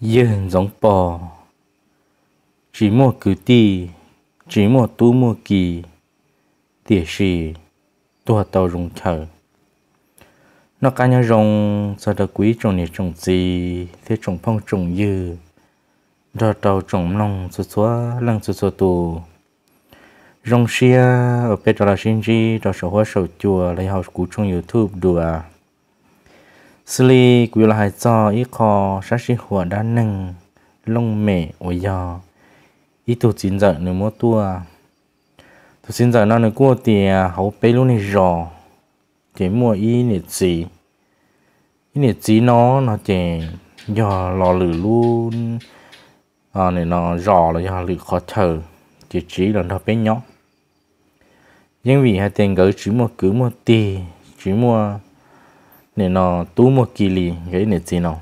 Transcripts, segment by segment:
yên giống bò chỉ một cứ ti chỉ một tu mua kỳ tỉa xì tua tàu rung thở nó cá nhau rong sao đó quý trồng này trồng gì thế trồng phong trồng dư đó tàu trồng long số số lăng số số tù rong xia ở bên đó là sinh gì đó sổ hoa sổ chùa lấy học cú trong youtube đùa xử lý quy luật hay cho ý khó sát sinh hùa đa nâng lông mẹ ổ giò ít tụ chín giờ nửa mua tua tụ chín giờ nó nửa cua thì à, hậu bê luôn này rò chỉ mua ý nhiệt gì ý nhiệt gì nó nó chè giờ lò lửa luôn à này nó rò là giờ lửa khó thở chỉ chỉ là nó bé nhỏ nhưng vì hai tiền gửi chỉ mua cứ mua tiền chỉ mua nên nó tú một kỳ lì cái nền gì nào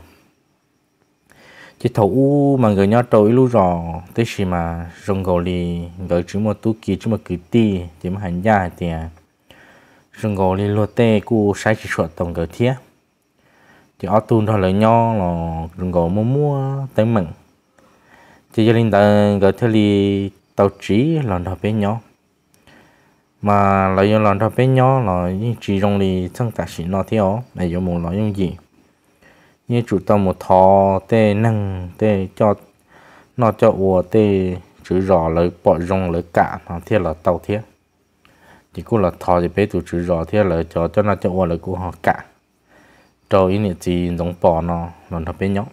chỉ thầu mà người nhau trâu lú rò tới khi mà rong gò lì gỡ chữ một tú kỳ chữ một kỳ ti thì mà hành gia thì rong gò lì lúa tê cu sai chỉ chuột tổng gỡ thiết thì ở tuần thôi lời nho là rong gò mua mua tới mừng chỉ cho linh ta gỡ thiết lì tàu trí là nó bên nhau mà lợi dụng lòng cho bé nhỏ là những chỉ trong lì chẳng cả chỉ nó theo này dùng một loại dùng gì như chủ tâm một thò tê nâng tê cho nó cho ủa tê chữ rõ lấy bỏ rong lấy cả nó theo là tàu thiết chỉ cũng là thò thì bé tụ chữ rõ theo là cho cho nó cho ủa lấy của họ cả cho ý niệm gì giống bỏ nó lòng cho bé nhỏ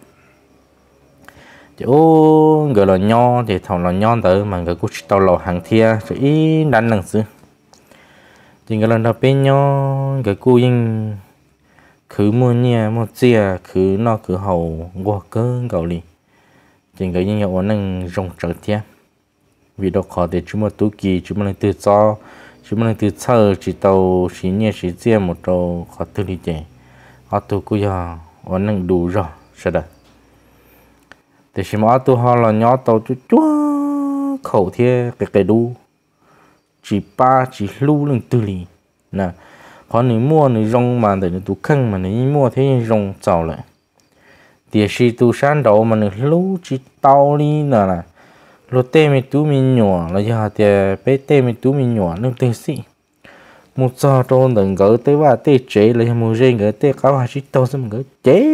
ô người là nho thì thằng là nho tới mà người cũng tàu lò hàng thia chỉ đánh năng xưa chính cái lần đầu bên nhau cái cô yên cứ mua nhà mua chia cứ nó cứ hậu qua cơ cầu lì chính cái yên nhau năng rong trở tiếp vì đó khó để chúng mà tú kỳ chúng mà tự do chúng mà tự sơ chỉ tàu chỉ nhà chỉ chia một tàu khó tự đi chơi họ tu cứ giờ họ năng đủ rồi sao đây, thì chỉ mà tu họ là nhỏ tàu chú chúa khẩu thiê cái cái đu chỉ ba chỉ lưu lưng tư lì nè họ nếu mua nếu rong mà để nó tụ khăn mà nếu mua thế rong chào lại thì khi tụ sáng đầu mà nếu lưu chỉ tao đi nè là lô tê mi tú mi nhỏ là giờ thì bé tê mi tú mi nhỏ nó tương sĩ một giờ trôn đừng gỡ tới ba tê chế là một riêng gỡ tê cáo hai chỉ tao xem gỡ chế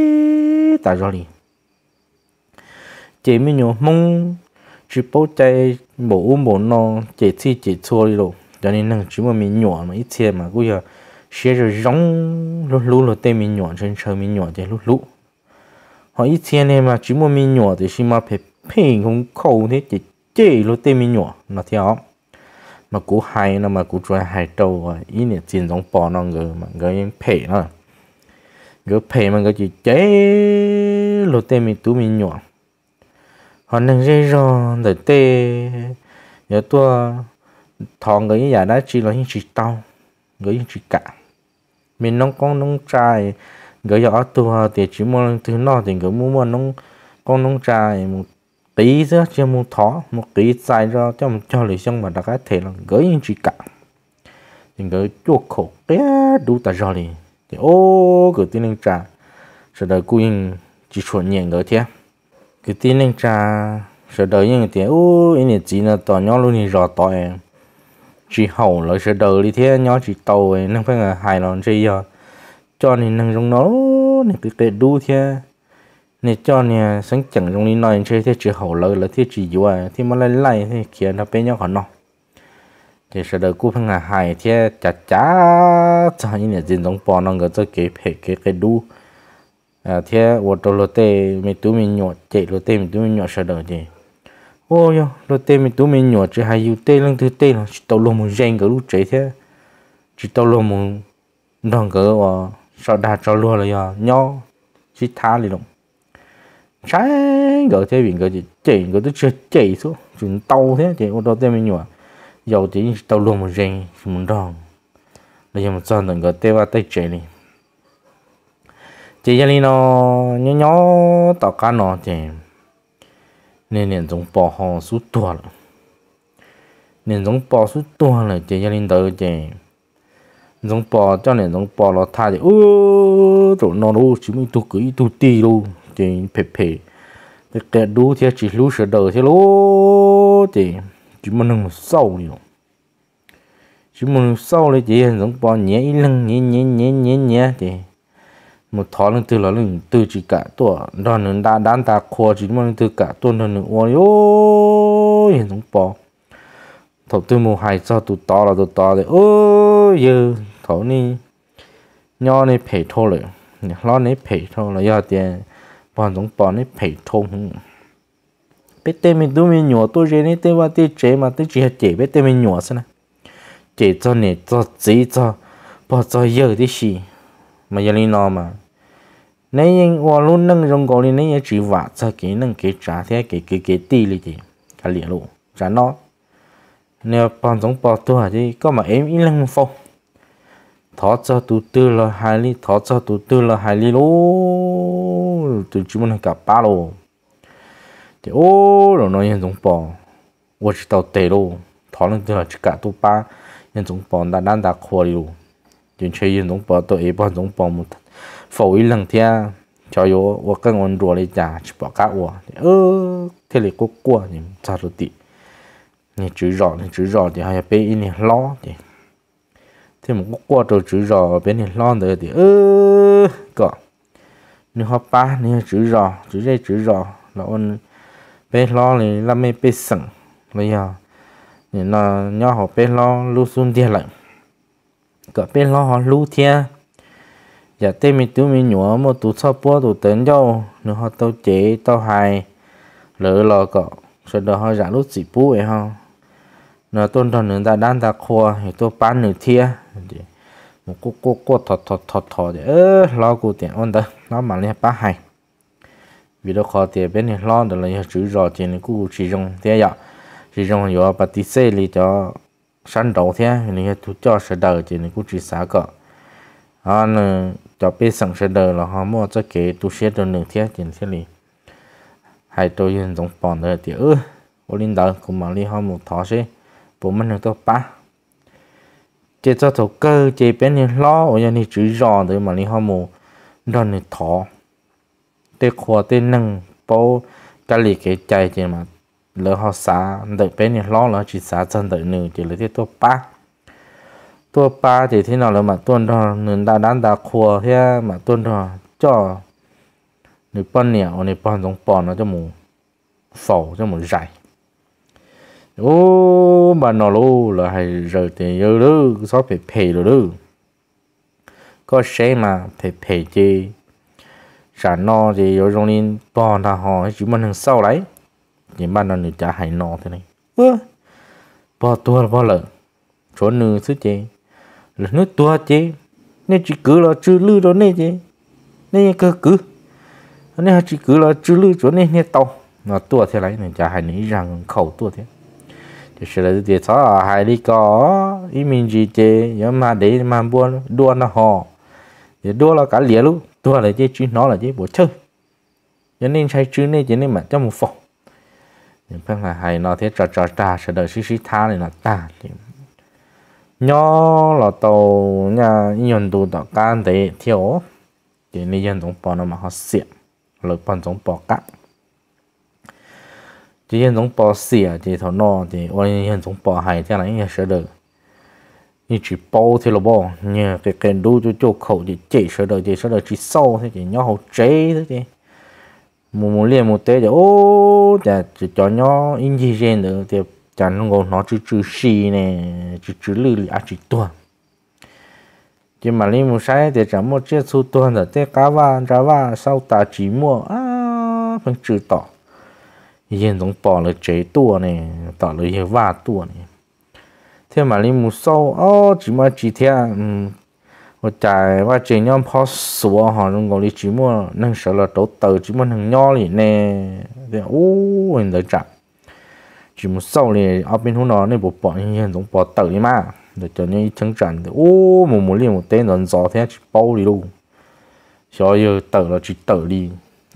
tại rồi đi chế mi nhỏ mong chỉ bố chạy bộ bố nó chỉ chỉ chỉ thua đi đâu cho nên năng chỉ mà mình nhỏ mà ít xe mà cũng giờ xe rồi rong lú lú là tay mình nhỏ trên trời mình nhỏ chạy lú lú họ ít xe này mà chỉ mà mình nhỏ thì xí mà phải phê không khâu thế chỉ chỉ lú tay mình nhỏ nó theo mà cú hay nó mà cú chơi hay trâu à ý này tiền giống bò nó người mà người em phê nó người phê mà người chỉ chế lú tay mình tú mình nhỏ họ nên dây rồi để tê nhớ tua thọ người như vậy chỉ là những chỉ tao người những chỉ cả mình nông con nông trai người ở tua thì chỉ mua thứ nọ thì người muốn mua nông con nông trai một tí chứ chưa mua thọ một tí dài ra cho một cho lý xong mà đã có thể là gửi những chỉ cả thì người chuột khổ té đủ tài rồi thì ô cửa tin nông trai rồi đời cuối chỉ chuẩn nhẹ người thiệt cái tin anh cha sợ đời những tiền u anh chỉ là to nhỏ luôn thì rõ to em chỉ hậu lời sợ đời đi thế nhỏ chỉ tàu ấy năng phải là hài lòng chơi giờ cho nên năng trong nó này cái tệ đu thế này cho nè sáng chẳng trong đi nói chơi thế chỉ hậu lời là thế chỉ dù à, thì mà lại lại thế kia nó bé nhỏ còn nó thì sợ đời cú phải là hài thế chả chả cho những này dân giống bò nó người ta kế phê kế cái đu À, thế ô tô lô tê mình tú mình nhọ chạy lô tê mình tú mình nhọ sợ đời gì ô yo lô tê mình tú mình nhọ chứ hai yêu tê lưng thứ tê là chỉ tàu lô một gen cái lúc chạy thế chỉ tao lô một đoàn cỡ và ờ, sợ đa cho luôn là do nhau chỉ thả liền động sáng gỡ thế biển gỡ chỉ chạy gỡ tôi chưa chạy xuống chúng tao thế thì ô tô tê mình nhọ dầu chỉ tao lô một gen một đoàn là do một son tầng gỡ tê ba tê chạy liền chỉ cho nên nó nhỏ nhỏ tao cá nó chỉ nên nên giống bò họ sú tua rồi nên giống bò sú tua rồi chỉ cho nên tới chỉ giống bò cho nên giống bò nó thay thì ô rồi nó đâu chỉ mình tu cái tu ti luôn chỉ phê phê cái đu thì chỉ lú sờ đầu thì lú chỉ chỉ mình nâng sâu đi rồi chỉ mình sâu lên chỉ giống bò nhẹ lưng nhẹ nhẹ nhẹ nhẹ nhẹ thì một thó lên từ là lên từ chỉ cả tuổi đó nên đã đan ta khoa chỉ mà lên từ cả tuổi nên nên ôi ôi hiện không bỏ thầu từ mùa hai sao tụ to là tụ to đấy ôi giờ thầu ni nho này phải thôi rồi lo này phải thôi là do tiền bọn chúng bỏ này phải thôi biết tên mình tôi mình nhỏ tôi chơi này tên ba tên chơi mà tên chơi chơi biết tên mình nhỏ sao nè chơi cho này cho chơi cho bỏ cho giờ thì xí mà giờ này nào mà nãy anh qua luôn nâng rong gọi lên nãy chỉ vạ cho cái nâng cái trả thế cái cái cái tì lì thì cái liền luôn trả nó nếu bọn giống bọn tôi thì có mà em ít lăng phong thọ cho tụ tư là hai ly thọ cho tụ tư là hai ly lô tụ chỉ muốn gặp ba lô thì ô rồi nói nhân giống bò chỉ tàu tệ lô thọ lên từ chỉ cả tụ ba nhân giống bò đã đang đã khoa lô chuyện chơi nhân giống bò tôi ấy bọn một phổi lần thia cho yo wo ka ngon ro le ja chi pa ka wo ơ thế li ko kwa ni cha ro ti ni chữ rõ ni chữ rõ thì hai bé ini lo thì thế một qua trò chữ rõ bên này lo nữa thì ơ cọ nếu họ ba nếu chữ rõ chữ đây chữ rõ là ôn bé lo này là mấy bé sừng bây giờ nên là nhỏ họ bé lo lu xuân thiên lạnh cọ bé lo họ lu thiên giờ dạ, tê mi tú mi nhúa mô tú sao bó tú tấn dâu nữa họ tao chế tao hài lỡ lò cọ sợ đó họ giả lúc chỉ bú ấy ha nó tôn thần nữa ta đang ta khoa thì tôi bán nửa thia một cô cô cô thọ thọ thọ thọ để ơ lo cụ tiền ôn đó nó mà lên bán hay vì đó khó tiền bên này lo được là chữ rõ tiền cụ chỉ dùng thế vậy dạ. chỉ dùng yếu bà tí xe li cho săn đầu thế nên là tôi cho sợ đời tiền cụ chỉ xả cọ anh cho biết sẵn sẽ đời là họ mua cho kế tu sẽ đồ nửa thiết tiền thiết lì hai tôi yên giống bọn đời thì ư ô linh đạo cũng mà li họ một thọ sẽ bố mình được tôi ba chế cho thổ cơ chế bên này lo ở nhà này chữ rõ đấy mà li họ một đồ này thọ tê khoa tê nâng bố cái lì cái chạy chỉ mà lỡ họ xả đợi bên này lo lỡ chỉ xả chân đợi nửa chỉ lấy tiếp tôi ba ตัวปลาที่ที่นอนแล้วมาต้นทอหนึ่งดาด้านดาครัวเฮียมาต้นทอจ่อหนึ่งป้อนเนี่ยอันนี้ป้อนสองป้อนเนาะจมูกฝอจมูกใหญ่โอ้บ้านนอนลูแล้วให้เจอเตียงเยอะลูซอสเผ็ดเผ็ดลูก็ใช้มาเผ็ดเผ็ดจีสารนอจีอยู่ตรงนี้ป้อนทาหอให้ชิมันหนึ่งเศร้าไรยิ่บ้านนอนหนึ่งจะหายนอเท่านี้เออป้อตัวป้อเลยชนหนึ่งซื้อจี là nó tua chứ nên chỉ cứ là chữ lư đó này chứ nên cơ cứ nên chỉ cứ là chữ lư chỗ này nên tàu nó tua thế này nên chả hay nghĩ rằng khẩu tua thế thì sẽ là cái gì sao hay đi có ý mình gì chứ nhưng mà để mà buôn đua nó hò để đua là cả lìa luôn tua là chứ chứ nó là chứ bộ chơi cho nên sai chứ này cho nên mà cho một phòng nhưng phải là hai nó thế trò trò ta sẽ đợi xí xí tha này là ta thì nhỏ là tàu nhà nhân đồ tàu can thế thiếu thì nên nhân giống bò nó mà họ xịn lực bò giống bỏ cắt chỉ nhân giống bỏ xịn thì thằng nó thì ôi nhân giống bỏ hay thế này nhân sửa được như chỉ bao thì là bao nhà cái cái đu cho chỗ khẩu thì chỉ sửa được chỉ sửa được chỉ sâu thế thì nhỏ hậu chế thế thì một một liền một tế thì ô chả chỉ cho nhỏ in gì riêng được thì chả ngô nó chữ chữ xì nè chữ chữ lư lì à chữ tuần chứ mà lấy một sai thì chẳng một chết thu tuần rồi thế cá va cá va sau ta chỉ mua à phần chữ tỏ hiện giống bỏ là chế tua nè, tỏ là hiện va tua nè, thế mà lấy ừ, một sau ô chỉ mà chỉ thế um một trái và chỉ nhau phó sủa họ trong ngồi đi chỉ sợ là tổ tử chỉ mua thằng nho lì nè thì ô hình tới chặt chỉ một sau này ở bên hôm đó này bộ bỏ như hiện giống bỏ tẩy mà để cho nên chân trần thì ô một một liền một tên rồi gió thế chỉ bao đi luôn Sau giờ tẩy là chỉ tẩy đi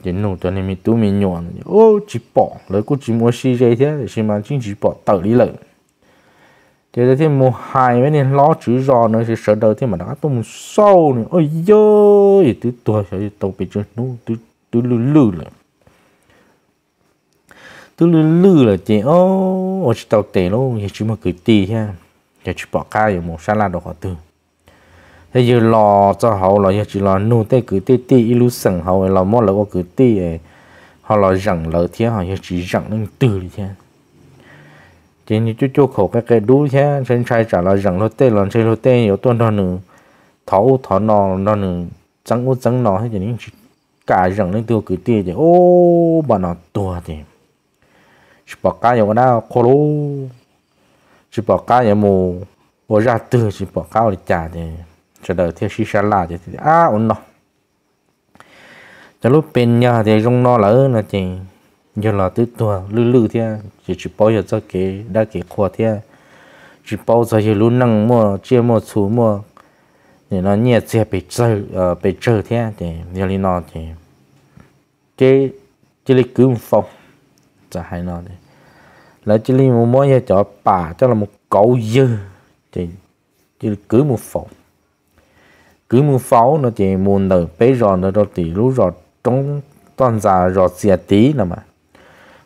đến lúc cho nên mình tôi mình nhọn ô chỉ bỏ lấy cũng chỉ mua xì dây thế thì mà chính chỉ bỏ tẩy đi lại thế thì một hai mấy nên lo chữ giò nữa thì sợ đời thì mà đã tôi một sau này ôi giời, thì tuổi sau sẽ tàu bị chân nó tôi tôi lử lử lại tôi lư lư là chị ô ô chị tàu tệ luôn thì chỉ mà cứ tì ha giờ chỉ bỏ ca rồi một salad đồ họ từ thế giờ lò cho họ là giờ chỉ là nô tê cứ tê tê ilu sừng họ mót mò là cứ tê họ là rằng lỡ thế họ giờ chỉ rằng nên từ đi thế chỉ như chút chút khổ cái cái đu thế trên trai trả là rằng lỡ tê là trên lỡ tê nhiều tuần đó nữa thấu thọ nọ nọ nữa trắng u trắng nò hay chỉ những cả rằng lên từ cứ tê thì ô bà nó tua thì chỉ bỏ cá nhiều nào khô lú chỉ bỏ cá nhiều mù bỏ ra từ chỉ bỏ cá để trả thì chờ đợi theo xí xa là thì à ổn nó cho lúc bên nhà thì trong nó lỡ là chỉ giờ là tự tua lư lư thì à, chỉ chỉ bao giờ cho cái đã cái khoa thì chỉ bỏ giờ thì luôn năng mua chia mua chú mua thì nó nhẹ xe bị chơi bị chơi thế thì giờ nó thì cái cái lịch cứu phòng จะให้นอนเลยแล้วจิลีมูมอยจะป่าจะ là một cậu dư thì chỉ cứ một phẩu cứ một phẩu nó chỉ muốn đợi bế rồi nó rồi thì lúc rồi trong toàn già rồi xìa tí là mà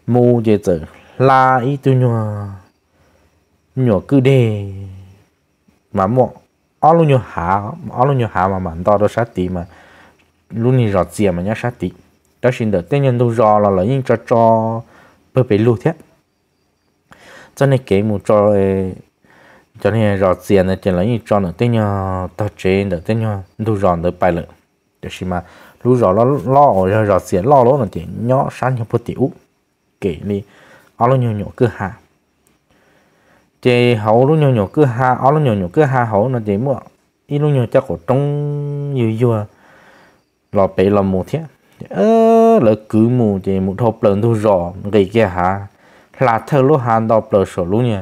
mu chỉ tự la ý tu nhỏ nhỏ cứ đề mà mọ ó luôn nhỏ hạ ó luôn nhỏ hạ mà mà to đó sát tí mà luôn đi rồi xìa mà nhá sát tí đó xin được tên nhân đâu rồi là lấy những cho cho bởi vì lưu thế cho nên kể một cho cho nên rõ tiền này chỉ là như cho nó tới nhau ta chế được tới nhau đủ rõ được bài lượng để khi mà lúc rõ nó lo rồi ờ, rõ tiền lo lỗ là chỉ nhỏ sáng như bất tiểu kể đi áo nó nhiều nhiều cơ hà chế hậu nó nhiều nhiều cơ hà áo nó nhiều nhiều cơ hà hậu nó chỉ mua ít nó nhiều chắc của trong nhiều nhiều lò bể lò mù thiết ơ ờ, là cứ mù thì một hộp lớn thu rõ cái kia hả là thơ lúc hàn đọc bờ sổ lũ nhỉ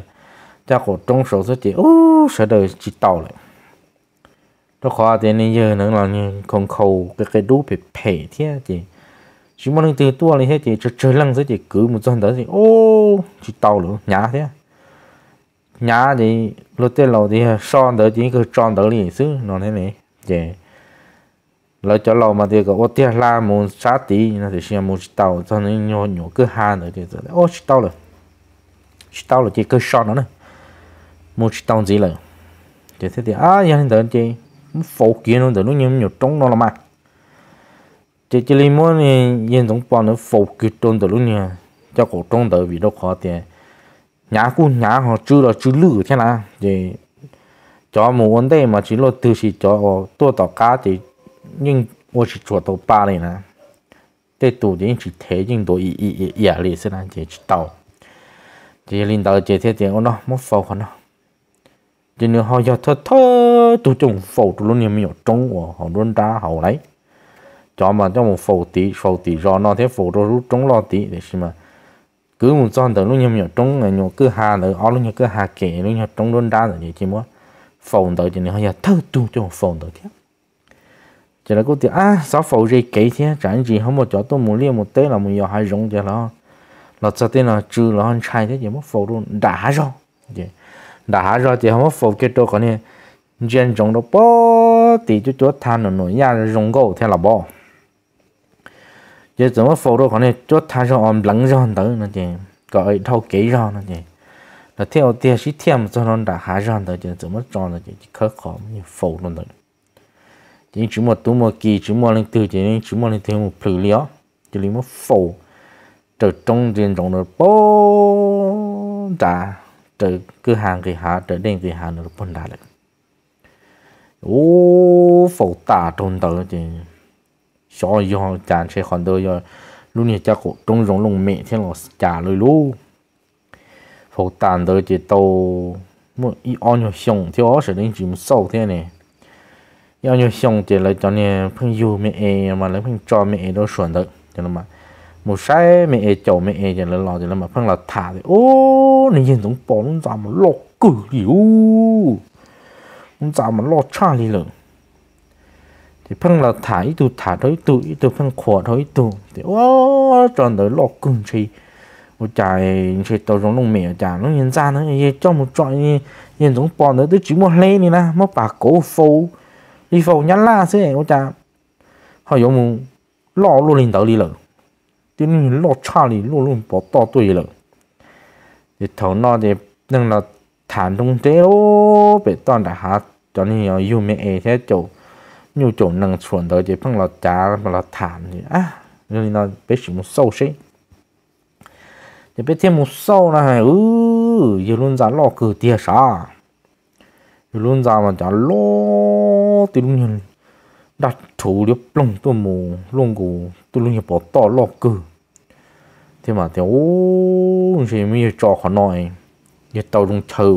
cha cổ trông sổ số chị ô sợ đời chỉ tàu lại đó khó thì nên giờ nữa là như còn khâu cái cái đu bị phê thế chị chỉ muốn từ tua lên hết chị chơi chơi lăng sẽ chị cứ một tuần đó thì ô chỉ tàu luôn nhá thế nhá thì lúc tên lâu thì à, son đỡ chỉ cứ tròn đỡ liền xứ nó thế này chị dạ lỡ cho lâu mà thì có ô tia la muốn sát tí nó thì xem muốn tàu cho nên nhỏ nhỏ cứ hà nữa thì ô tàu rồi tàu rồi thì cứ sọ nó nữa muốn tàu gì rồi thì thế thì à nhà hình tượng chị phổ kiến luôn từ lúc nhiều nhiều trống nó là mà chị chị lấy muốn thì nhìn giống bọn nó phổ kiến trốn từ lúc nhiều cho cổ trống từ vì đâu khó tiền nhà cũ nhà họ chưa là chưa lử thế nào thì cho muốn đây mà chỉ lo từ chỉ cho tôi tỏ cá thì nhưng 我是做到八年啦，对多点去提进多一一一压力是难解去到，这领导这些点我呢没否认呢，今年好像他他都种否都你没有中我好多人打好来，咱们咱们否的否的让那天否都中了的，是吗？cứ một con tới lúc nhiều nhiều trống là nhiều cứ hà nữa ó lúc nhiều cứ hà kể lúc nhiều trống luôn đa rồi chỉ muốn phòng tới thì nó hơi thơ tu cho phòng tới tiếp chỉ là cô thì à sao phụ dây kỹ thế chẳng gì không một chỗ tôi muốn liêu một tế là mình giờ hai rong cho nó lọt cho tên là trừ là anh trai thế chỉ mất phụ luôn đã rồi dạ. đã rồi thì không mất phụ cái tôi còn nè dân rong đó bó thì chút chút than nó nổi nhà rong gỗ thế là bó giờ chỉ mất phụ đó còn nè chút than rồi ông lắng rồi tới nó chỉ gọi thâu kỹ rồi nó chỉ là theo tia sĩ thêm cho nó đã hạ rồi tới chỉ mất cho nó chỉ khớp khó như phụ luôn tới chỉ chúng một tú một kỳ chúng một lên từ chỉ nên chúng một lên thêm một phử liệu chỉ lấy một phổ trở trong trên trong nó bố trả trở cửa hàng cái hà trở đen cái hà nó bún đá được ô phổ ta trong tờ chỉ cho do chàng sẽ còn đôi rồi lúc này cha cổ trong rồng lồng mẹ thế là trả lời luôn phổ ta tới chỉ tàu một ít on nhiều xong theo ó sẽ đến chìm sâu thế này 要 nhiều xong thì lại cho nên phân dù mẹ mà lấy phân cho mẹ đó chuẩn được cho nên mà một sai mẹ chồng mẹ thì là lo thì là mà phân là thả thì ô nên nhìn giống bỏ luôn ra mà lo cử liu cũng ra mà lo cha đi rồi thì phân là thả ít tu thả thôi ít tu phân khỏa thôi tu thì ô tròn tới lo cử chi một trái chỉ tàu giống lông mẹ chả nó nhìn ra nó cho một trọi nhìn giống bỏ nữa tới chỉ một lên này nè mà bà cố phô 你否 nhận 啦 thế 我 cha họ giống mu lo luôn lên tới đi rồi thì nó lo cha đi lo luôn bỏ to tuổi rồi thì thầu nó thì nên là thản thông thế ô bị toàn đã hạ cho nên họ yêu mẹ ấy thế chỗ nhiều chỗ năng chuẩn tới chỉ phong là cha mà là thản thì à nên nó bị sự một sâu xí thì bị thêm một sâu là ừ giờ luôn giá lo cử tiền sao luôn ra mà chả lo thì luôn nhận đặt chủ điệp lông tôi mù luôn cũ tôi luôn nhập bỏ to lo cơ thế mà thì ô gì mới cho khó nói như tao luôn chờ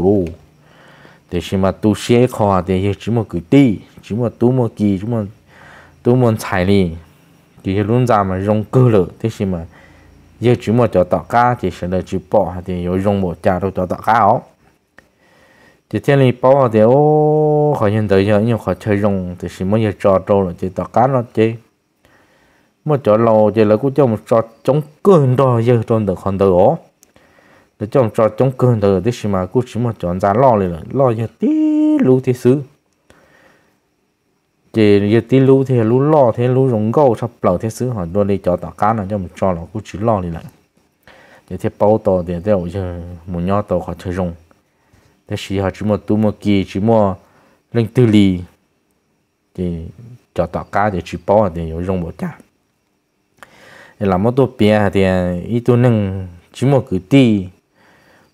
để chỉ mà tu xe khó thì chỉ mà cứ đi chỉ mà tu mà kỳ chỉ mà tu mà chạy đi thì luôn ra mà rong cơ lợ thế chỉ mà giờ chỉ mà cho tao cá thì sẽ là thì rồi rong bỏ cha đâu cho thì thế này bảo thì ô họ hiện tại giờ nhiều họ chơi thì chỉ mới giờ trò rồi chỉ tao cá nó mà trò lâu thì là cũng cho một trò chống cơn đó giờ trong được còn được ó để cho một trò chống thì chỉ mà cũng chỉ một trò ra lo liền lo giờ tí lú chỉ giờ tí lú thì lú lo thì lú rồng gâu sắp lẩu thì xứ đi cho tao cá nó cho một trò cũng chỉ lo liền thế bao to thì theo giờ một nhau tàu họ chơi rồng ta chỉ họ chỉ một tu một kỳ chỉ một lên tư lì cho tao cá thì chỉ bỏ thì 有用不着。làm một tổ bia thì ít tu à, chỉ một cử ti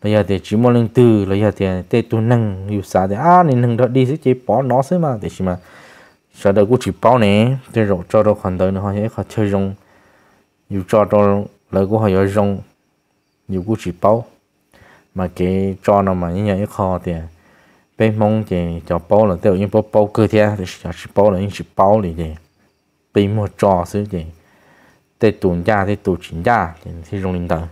rồi thì chỉ một lần tư rồi thì tê tu nâng yêu xa thì à nên nâng đi sẽ chỉ bỏ nó xí mà thì chỉ mà sau đó chỉ bỏ nè thì rồi cho đó khoản đời nó họ sẽ họ dùng yêu cho đó lời của họ yêu dùng nhiều cũng chỉ bỏ mà cái cho nó mà như vậy khó thì bên mong thì cho bao là tiêu những bao bao cơ thế thì cho bao là những chỉ bao thì thì bên mua cho xứ thì tê tuần gia tê tu chính gia thì thì dùng linh đạo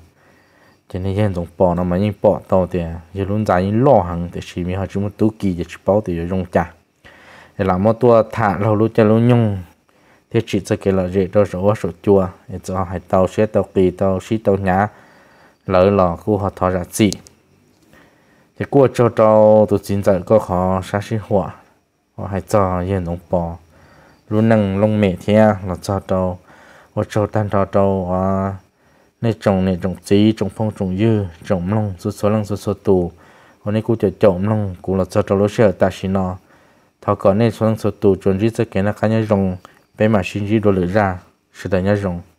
cho nên hiện trong bao nó mà những bao tao thì giờ luôn dài những lo hàng thì chỉ mình họ chỉ muốn tu kỳ thì chỉ bao thì dùng gia. để làm một tua thả lâu lúc cho luôn nhung thì chỉ cho cái là dễ cho số số chua để cho hai tàu xe tàu kỳ tàu xí tàu nhá lỡ lò khu họ thọ ra gì thì qua cho trâu tụi chín giờ có khó sáng sinh hỏa và hay cho yên nông bò luôn năng lông mẹ thế là cho trâu và cho tan cho trâu và nơi trồng này trồng chí trồng phong trồng dư trồng lông số số lông số số tù và cũng cho trồng lông cũng là cho trâu lối xe ta xin nó thọ có nơi số lông số chuẩn gì cho cái nó cá nhân rồng bé mà xin gì đồ lửa ra sự đại nhân rồng